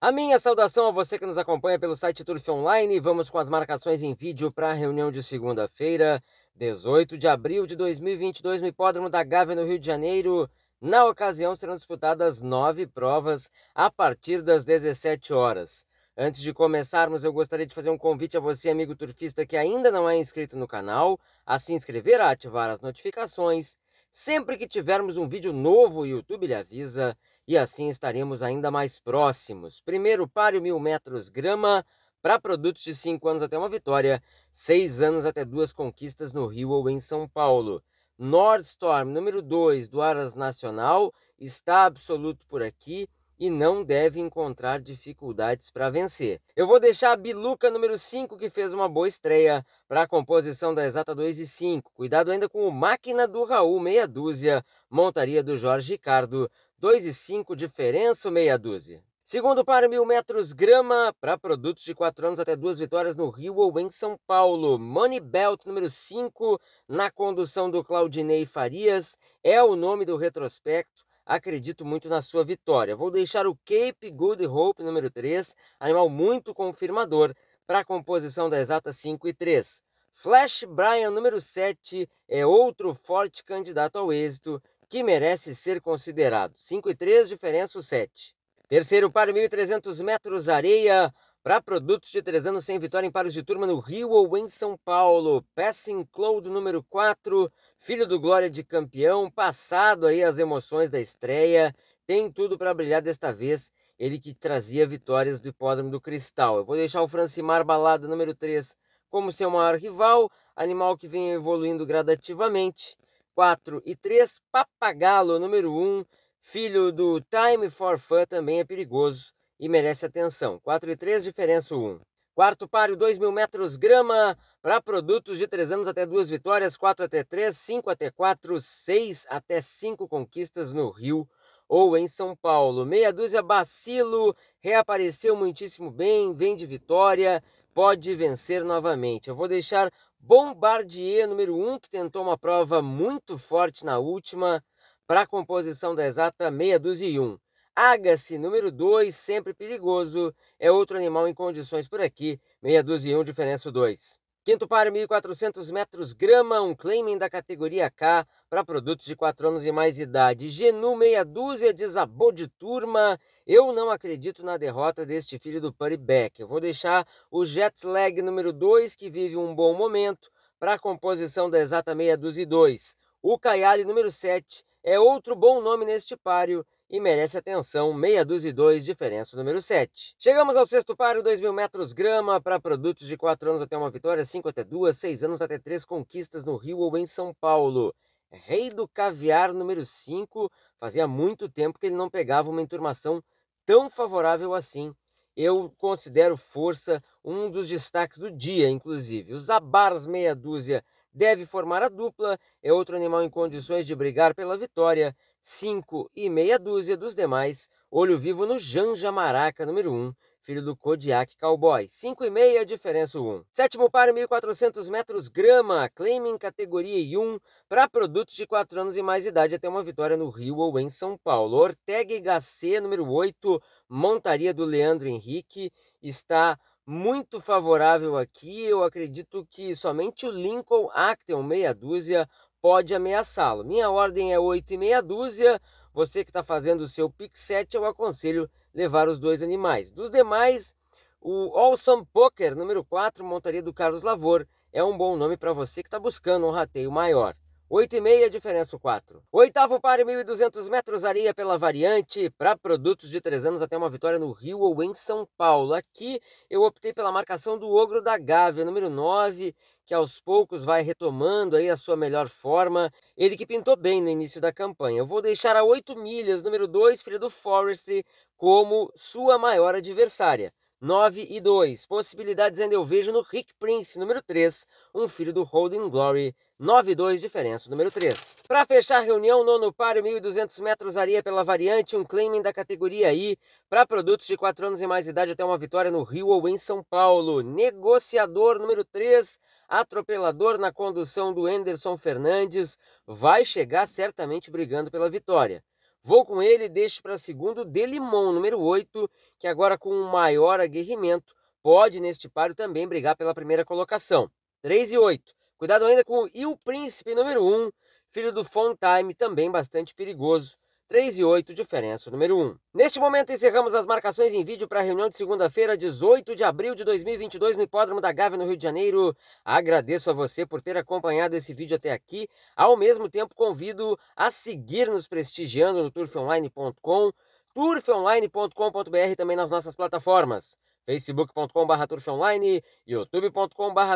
A minha saudação a você que nos acompanha pelo site Turf Online. Vamos com as marcações em vídeo para a reunião de segunda-feira, 18 de abril de 2022, no Hipódromo da Gávea, no Rio de Janeiro. Na ocasião, serão disputadas nove provas a partir das 17 horas. Antes de começarmos, eu gostaria de fazer um convite a você, amigo turfista, que ainda não é inscrito no canal, a se inscrever, a ativar as notificações. Sempre que tivermos um vídeo novo, o YouTube lhe avisa e assim estaremos ainda mais próximos. Primeiro o mil metros grama, para produtos de 5 anos até uma vitória, 6 anos até duas conquistas no Rio ou em São Paulo. Nordstorm, número 2 do Aras Nacional, está absoluto por aqui e não deve encontrar dificuldades para vencer. Eu vou deixar a Biluca número 5, que fez uma boa estreia para a composição da Exata 2 e 5. Cuidado ainda com o Máquina do Raul, meia dúzia, montaria do Jorge Ricardo, 2,5 diferença meia dúzia. Segundo par, mil metros grama para produtos de 4 anos até duas vitórias no Rio ou em São Paulo. Money Belt número 5, na condução do Claudinei Farias, é o nome do retrospecto. Acredito muito na sua vitória. Vou deixar o Cape Good Hope número 3, animal muito confirmador, para a composição da exata 5 e 3. Flash brian número 7 é outro forte candidato ao êxito que merece ser considerado. 5 e 3, diferença 7. Terceiro par, 1.300 metros areia para produtos de 3 anos sem vitória em pares de turma no Rio ou em São Paulo. Passing Cloud número 4, filho do Glória de campeão, passado aí as emoções da estreia, tem tudo para brilhar desta vez. Ele que trazia vitórias do Hipódromo do Cristal. Eu vou deixar o Francimar Balado número 3 como seu maior rival, animal que vem evoluindo gradativamente 4 e 3, Papagalo, número 1, filho do Time for Fun, também é perigoso e merece atenção. 4 e 3, diferença 1. Quarto páreo, 2 mil metros grama para produtos de 3 anos até 2 vitórias, 4 até 3, 5 até 4, 6 até 5 conquistas no Rio ou em São Paulo. Meia dúzia Bacilo reapareceu muitíssimo bem, vem de vitória, pode vencer novamente. Eu vou deixar Bombardier número 1, um, que tentou uma prova muito forte na última para a composição da exata meia dúzia e um. Agassi número 2, sempre perigoso, é outro animal em condições por aqui, meia dúzia e um, diferença 2. Quinto par, 1.400 metros, grama, um claiming da categoria K para produtos de 4 anos e mais idade. Genu, meia dúzia, desabou de turma. Eu não acredito na derrota deste filho do Putty Beck. Eu vou deixar o Jetlag número 2, que vive um bom momento, para a composição da exata meia dúzia e 2. O Caiali número 7 é outro bom nome neste páreo e merece atenção 622, diferença número 7. Chegamos ao sexto páreo, 2 mil metros grama para produtos de 4 anos até uma vitória, 5 até 2, 6 anos até 3 conquistas no Rio ou em São Paulo. Rei do Caviar número 5, fazia muito tempo que ele não pegava uma enturmação tão favorável assim. Eu considero força um dos destaques do dia, inclusive. Os abars meia dúzia deve formar a dupla, é outro animal em condições de brigar pela vitória cinco e meia dúzia dos demais, olho vivo no Janja Maraca número 1, filho do Kodiak Cowboy. 5 e meia, diferença 1. Sétimo par, 1.400 metros grama, claim em categoria 1 para produtos de 4 anos e mais idade até uma vitória no Rio ou em São Paulo. Ortega e Gasset, número 8, montaria do Leandro Henrique, está muito favorável aqui. Eu acredito que somente o Lincoln Acton, meia dúzia, pode ameaçá-lo. Minha ordem é 8 e meia dúzia. Você que está fazendo o seu pick 7, eu aconselho levar os dois animais. Dos demais, o Awesome Poker, número 4, montaria do Carlos Lavor, é um bom nome para você que está buscando um rateio maior. 8,5 diferença 4. Oitavo par, 1.200 metros, areia pela variante, para produtos de 3 anos até uma vitória no Rio ou em São Paulo. Aqui eu optei pela marcação do Ogro da Gávea, número 9, que aos poucos vai retomando aí a sua melhor forma. Ele que pintou bem no início da campanha. Eu vou deixar a 8 milhas, número 2, filha do Forestry, como sua maior adversária. 9 e 2. Possibilidades ainda eu vejo no Rick Prince, número 3, um filho do Holding Glory, 9 e 2, diferença, número 3. Para fechar a reunião, nono páreo, 1.200 metros areia pela variante, um claiming da categoria I para produtos de 4 anos e mais idade até uma vitória no Rio ou em São Paulo. Negociador, número 3, atropelador na condução do Anderson Fernandes, vai chegar certamente brigando pela vitória. Vou com ele deixo para segundo de número 8, que agora com o maior aguerrimento pode neste páreo também brigar pela primeira colocação. 3 e 8. Cuidado ainda com o Il Príncipe, número 1, filho do Fontime, também bastante perigoso. 3 e 8, diferença número 1. Neste momento, encerramos as marcações em vídeo para a reunião de segunda-feira, 18 de abril de 2022, no Hipódromo da Gávea, no Rio de Janeiro. Agradeço a você por ter acompanhado esse vídeo até aqui. Ao mesmo tempo, convido a seguir nos prestigiando no turfonline.com, turfonline.com.br também nas nossas plataformas facebook.com.br turfonline, youtube.com.br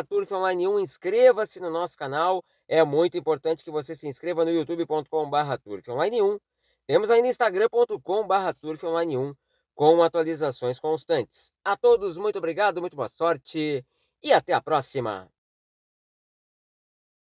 turfonline1. Inscreva-se no nosso canal. É muito importante que você se inscreva no youtube.com.br turfonline1 temos ainda instagram.com/barra 1 com atualizações constantes. A todos, muito obrigado, muito boa sorte e até a próxima!